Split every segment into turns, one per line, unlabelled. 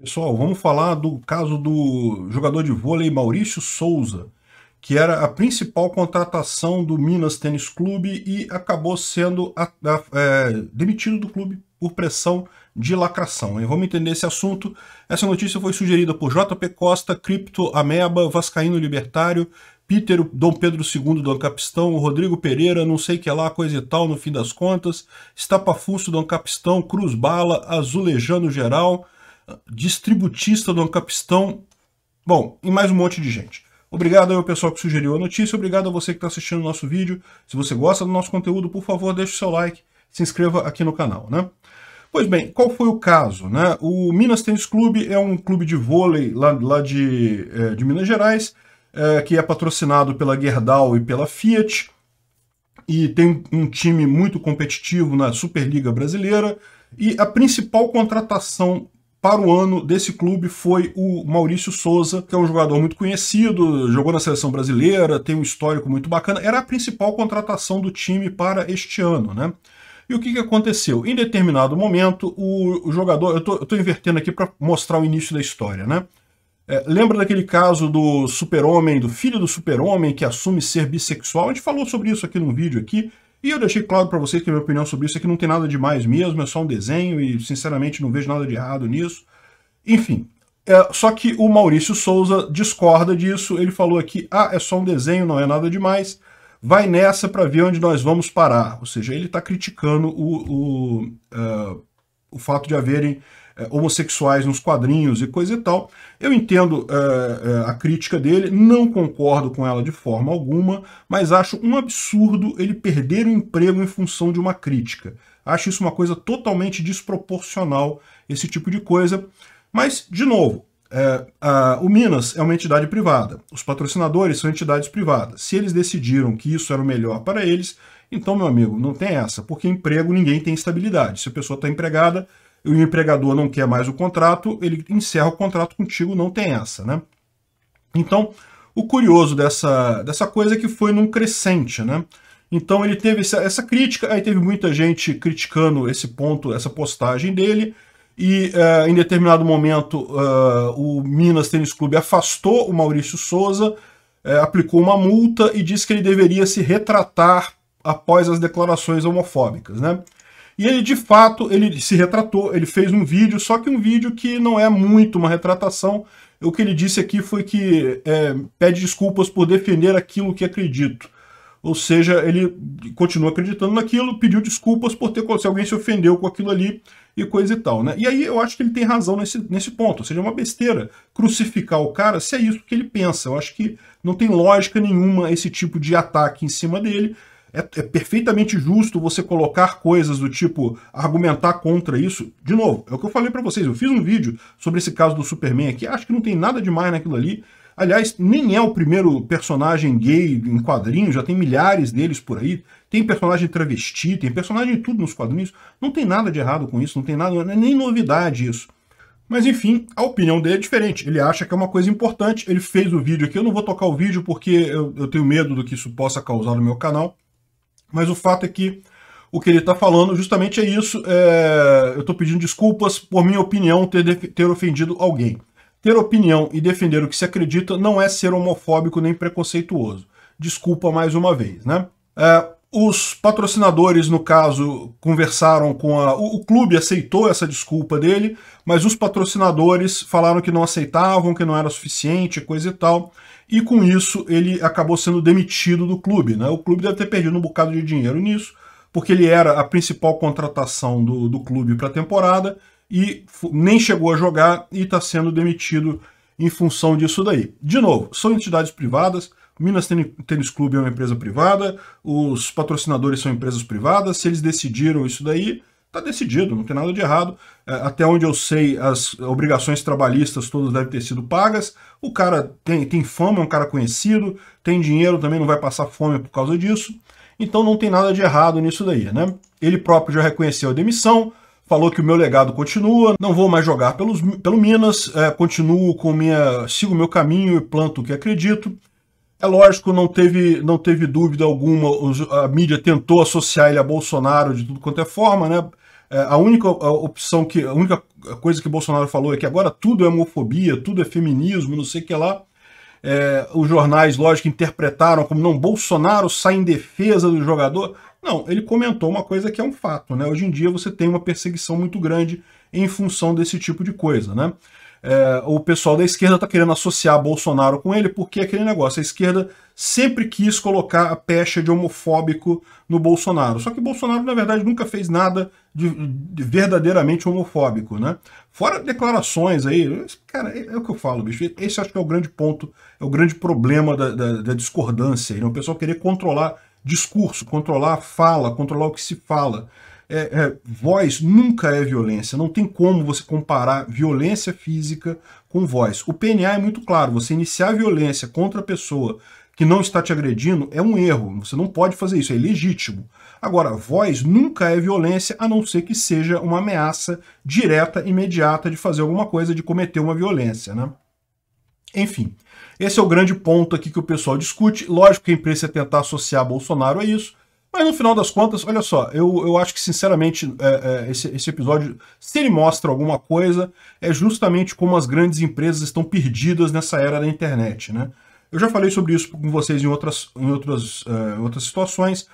Pessoal, vamos falar do caso do jogador de vôlei Maurício Souza, que era a principal contratação do Minas Tênis Clube e acabou sendo a, a, é, demitido do clube por pressão de lacração. E vamos entender esse assunto. Essa notícia foi sugerida por JP Costa, Cripto Ameba, Vascaíno Libertário, Peter Dom Pedro II do Ancapistão, Rodrigo Pereira, não sei que lá, coisa e tal, no fim das contas, Estapafusso do Ancapistão, Cruz Bala, Azulejano Geral, distributista do Ancapistão, bom, e mais um monte de gente. Obrigado ao pessoal que sugeriu a notícia, obrigado a você que está assistindo o nosso vídeo. Se você gosta do nosso conteúdo, por favor, deixe o seu like, se inscreva aqui no canal, né? Pois bem, qual foi o caso? Né? O Minas Tênis Clube é um clube de vôlei lá, lá de, é, de Minas Gerais, é, que é patrocinado pela Gerdau e pela Fiat, e tem um time muito competitivo na Superliga Brasileira, e a principal contratação para o ano desse clube foi o Maurício Souza, que é um jogador muito conhecido, jogou na seleção brasileira, tem um histórico muito bacana, era a principal contratação do time para este ano, né? E o que, que aconteceu? Em determinado momento, o, jogador. Eu estou invertendo aqui para mostrar o início da história, né? É, lembra daquele caso do super-homem, do filho do super-homem que assume ser bissexual? A gente falou sobre isso aqui num vídeo aqui. E eu deixei claro para vocês que a minha opinião sobre isso é que não tem nada de mais mesmo, é só um desenho e, sinceramente, não vejo nada de errado nisso. Enfim, é, só que o Maurício Souza discorda disso, ele falou aqui, ah, é só um desenho, não é nada demais, vai nessa para ver onde nós vamos parar. Ou seja, ele está criticando o, o, uh, o fato de haverem é, homossexuais nos quadrinhos e coisa e tal. Eu entendo é, é, a crítica dele, não concordo com ela de forma alguma, mas acho um absurdo ele perder o emprego em função de uma crítica. Acho isso uma coisa totalmente desproporcional, esse tipo de coisa. Mas, de novo, é, a, o Minas é uma entidade privada. Os patrocinadores são entidades privadas. Se eles decidiram que isso era o melhor para eles, então, meu amigo, não tem essa, porque emprego ninguém tem estabilidade. Se a pessoa está empregada, o empregador não quer mais o contrato, ele encerra o contrato contigo, não tem essa, né? Então, o curioso dessa, dessa coisa é que foi num crescente, né? Então ele teve essa, essa crítica, aí teve muita gente criticando esse ponto, essa postagem dele, e uh, em determinado momento uh, o Minas Tênis Clube afastou o Maurício Souza, uh, aplicou uma multa e disse que ele deveria se retratar após as declarações homofóbicas, né? E ele, de fato, ele se retratou, ele fez um vídeo, só que um vídeo que não é muito uma retratação. O que ele disse aqui foi que é, pede desculpas por defender aquilo que acredito. Ou seja, ele continua acreditando naquilo, pediu desculpas por ter se alguém se ofendeu com aquilo ali e coisa e tal, né? E aí eu acho que ele tem razão nesse, nesse ponto, ou seja, é uma besteira crucificar o cara se é isso que ele pensa. Eu acho que não tem lógica nenhuma esse tipo de ataque em cima dele, é, é, perfeitamente justo você colocar coisas do tipo argumentar contra isso. De novo, é o que eu falei para vocês. Eu fiz um vídeo sobre esse caso do Superman aqui. Acho que não tem nada demais naquilo ali. Aliás, nem é o primeiro personagem gay em quadrinhos, já tem milhares deles por aí. Tem personagem travesti, tem personagem de tudo nos quadrinhos. Não tem nada de errado com isso, não tem nada, não é nem novidade isso. Mas enfim, a opinião dele é diferente. Ele acha que é uma coisa importante. Ele fez o vídeo aqui. Eu não vou tocar o vídeo porque eu, eu tenho medo do que isso possa causar no meu canal. Mas o fato é que o que ele está falando justamente é isso. É... Eu estou pedindo desculpas por minha opinião ter, ter ofendido alguém. Ter opinião e defender o que se acredita não é ser homofóbico nem preconceituoso. Desculpa mais uma vez, né? É... Os patrocinadores, no caso, conversaram com a. O, clube aceitou essa desculpa dele, mas os patrocinadores falaram que não aceitavam, que não era suficiente, coisa e tal. E com isso ele acabou sendo demitido do clube. Né? O clube deve ter perdido um bocado de dinheiro nisso, porque ele era a principal contratação do, do clube para a temporada e nem chegou a jogar e está sendo demitido em função disso daí. De novo, são entidades privadas, Minas Tênis Clube é uma empresa privada, os patrocinadores são empresas privadas, se eles decidiram isso daí, está decidido, não tem nada de errado. É, até onde eu sei, as obrigações trabalhistas todas devem ter sido pagas. O cara tem, tem fama, é um cara conhecido, tem dinheiro, também não vai passar fome por causa disso. Então não tem nada de errado nisso daí, né? Ele próprio já reconheceu a demissão, falou que o meu legado continua, não vou mais jogar pelos, pelo Minas, é, continuo com minha. sigo meu caminho e planto o que acredito. É lógico, não teve, não teve dúvida alguma, a mídia tentou associar ele a Bolsonaro de tudo quanto é forma, né? É, a única opção que. A única coisa que Bolsonaro falou é que agora tudo é homofobia, tudo é feminismo, não sei o que lá. É, os jornais, lógico, interpretaram como não, Bolsonaro sai em defesa do jogador. Não, ele comentou uma coisa que é um fato, né? Hoje em dia você tem uma perseguição muito grande em função desse tipo de coisa, né? é, o pessoal da esquerda está querendo associar Bolsonaro com ele, porque aquele negócio, a esquerda sempre quis colocar a pecha de homofóbico no Bolsonaro. Só que Bolsonaro, na verdade, nunca fez nada de, de verdadeiramente homofóbico, né? Fora declarações aí, cara, é, é, o que eu falo, bicho. Esse acho que é o grande ponto, é o grande problema da, da, da discordância, né? o pessoal querer controlar discurso, controlar a fala, controlar o que se fala é, é, voz nunca é violência. Não tem como você comparar violência física com voz. O PNA é muito claro. Você iniciar violência contra a pessoa que não está te agredindo é um erro. Você não pode fazer isso. É ilegítimo. Agora, voz nunca é violência, a não ser que seja uma ameaça direta, imediata de fazer alguma coisa, de cometer uma violência, né? Enfim, esse é o grande ponto aqui que o pessoal discute. Lógico que a imprensa tentar associar Bolsonaro a isso, mas no final das contas, olha só, eu, eu acho que sinceramente é, é, esse, esse episódio, se ele mostra alguma coisa, é justamente como as grandes empresas estão perdidas nessa era da internet, né? Eu já falei sobre isso com vocês em outras, em outras, uh, outras situações.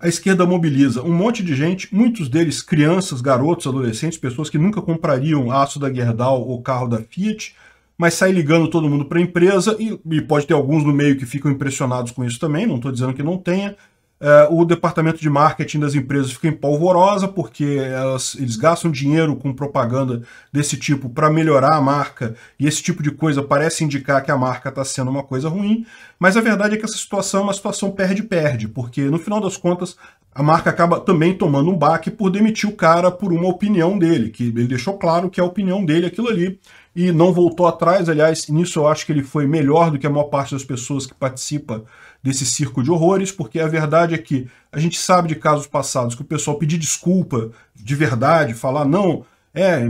A esquerda mobiliza um monte de gente, muitos deles crianças, garotos, adolescentes, pessoas que nunca comprariam aço da Gerdau ou carro da Fiat, mas sai ligando todo mundo para a empresa, e, e, pode ter alguns no meio que ficam impressionados com isso também, não estou dizendo que não tenha, é, o departamento de marketing das empresas fica em polvorosa, porque elas, eles gastam dinheiro com propaganda desse tipo para melhorar a marca, e esse tipo de coisa parece indicar que a marca está sendo uma coisa ruim, mas a verdade é que essa situação é uma situação perde-perde, porque no final das contas a marca acaba também tomando um baque por demitir o cara por uma opinião dele, que ele deixou claro que é a opinião dele aquilo ali, e não voltou atrás. Aliás, nisso eu acho que ele foi melhor do que a maior parte das pessoas que participa desse circo de horrores, porque a verdade é que a gente sabe de casos passados que o pessoal pedir desculpa de verdade, falar, não, é,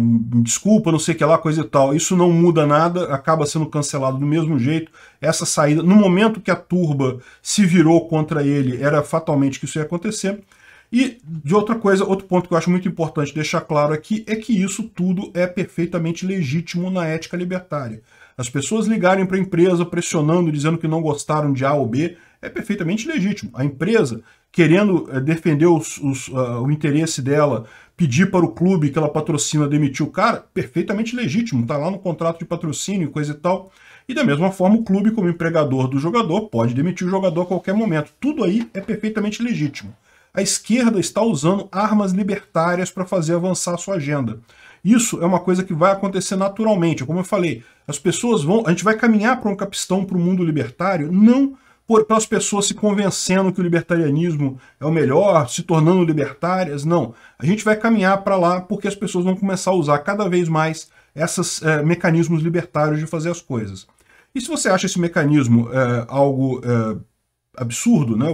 desculpa, não sei o que lá, coisa e tal. Isso não muda nada, acaba sendo cancelado do mesmo jeito. Essa saída, no momento que a turba se virou contra ele, era fatalmente que isso ia acontecer. E de outra coisa, outro ponto que eu acho muito importante deixar claro aqui é que isso tudo é perfeitamente legítimo na ética libertária. As pessoas ligarem para a empresa pressionando, dizendo que não gostaram de A ou B, é perfeitamente legítimo. A empresa querendo eh, defender os, os, uh, o interesse dela, pedir para o clube que ela patrocina demitir o cara, perfeitamente legítimo, está lá no contrato de patrocínio, e coisa e tal. E da mesma forma, o clube, como empregador do jogador, pode demitir o jogador a qualquer momento. Tudo aí é perfeitamente legítimo. A esquerda está usando armas libertárias para fazer avançar a sua agenda. Isso é uma coisa que vai acontecer naturalmente. Como eu falei, as pessoas vão. A gente vai caminhar para um capistão, para o mundo libertário, não por, pelas pessoas se convencendo que o libertarianismo é o melhor, se tornando libertárias, não. A gente vai caminhar para lá porque as pessoas vão começar a usar cada vez mais esses é, eh, mecanismos libertários de fazer as coisas. E se você acha esse mecanismo é, algo é, absurdo, né?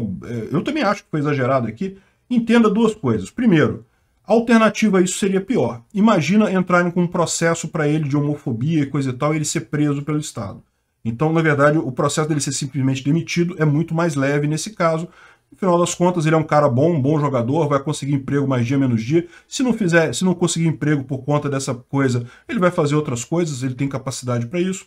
eu também acho que foi exagerado aqui, entenda duas coisas. Primeiro, Alternativa a isso seria pior. Imagina entrarem com um processo para ele de homofobia e coisa e tal, e ele ser preso pelo Estado. Então, na verdade, o processo dele ser simplesmente demitido é muito mais leve nesse caso. No final das contas, ele é um cara bom, um bom jogador, vai conseguir emprego mais dia menos dia. Se não fizer, se não conseguir emprego por conta dessa coisa, ele vai fazer outras coisas, ele tem capacidade para isso.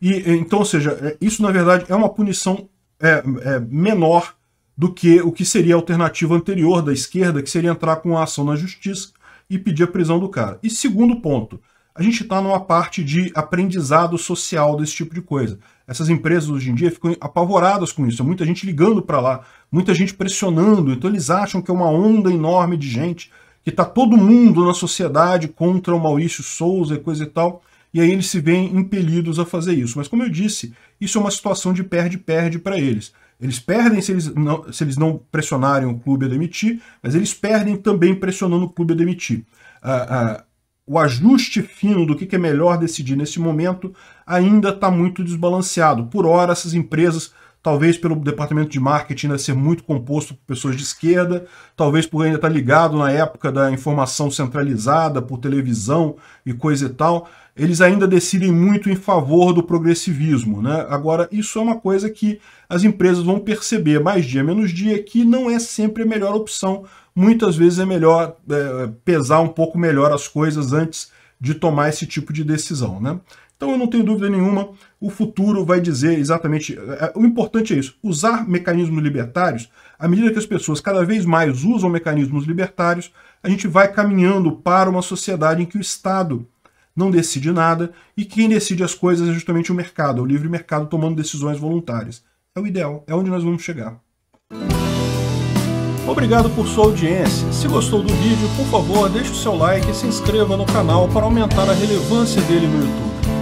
E então, ou seja, é, isso na verdade é uma punição é, é menor do que o que seria a alternativa anterior da esquerda, que seria entrar com a ação na justiça e pedir a prisão do cara. E segundo ponto, a gente está numa parte de aprendizado social desse tipo de coisa. Essas empresas hoje em dia ficam apavoradas com isso. É muita gente ligando para lá, muita gente pressionando. Então eles acham que é uma onda enorme de gente, que está todo mundo na sociedade contra o Maurício Souza e coisa e tal. E aí eles se veem impelidos a fazer isso. Mas como eu disse, isso é uma situação de perde-perde para eles. Eles perdem se eles, não, se eles não pressionarem o clube a demitir, mas eles perdem também pressionando o clube a demitir. Ah, ah o ajuste fino do que é melhor decidir nesse momento ainda está muito desbalanceado. Por hora, essas empresas talvez pelo departamento de marketing ainda ser muito composto por pessoas de esquerda, talvez por ainda estar ligado na época da informação centralizada, por televisão e coisa e tal, eles ainda decidem muito em favor do progressivismo. Né? Agora, isso é uma coisa que as empresas vão perceber mais dia menos dia que não é sempre a melhor opção. Muitas vezes é melhor é, pesar um pouco melhor as coisas antes de tomar esse tipo de decisão. Né? Então eu não tenho dúvida nenhuma, o futuro vai dizer exatamente. É, é, o importante é isso: usar mecanismos libertários. À medida que as pessoas cada vez mais usam mecanismos libertários, a gente vai caminhando para uma sociedade em que o Estado não decide nada e quem decide as coisas é justamente o mercado, é o livre mercado tomando decisões voluntárias. É o ideal, é onde nós vamos chegar. Obrigado por sua audiência. Se gostou do vídeo, por favor, deixe o seu like e se inscreva no canal para aumentar a relevância dele no YouTube.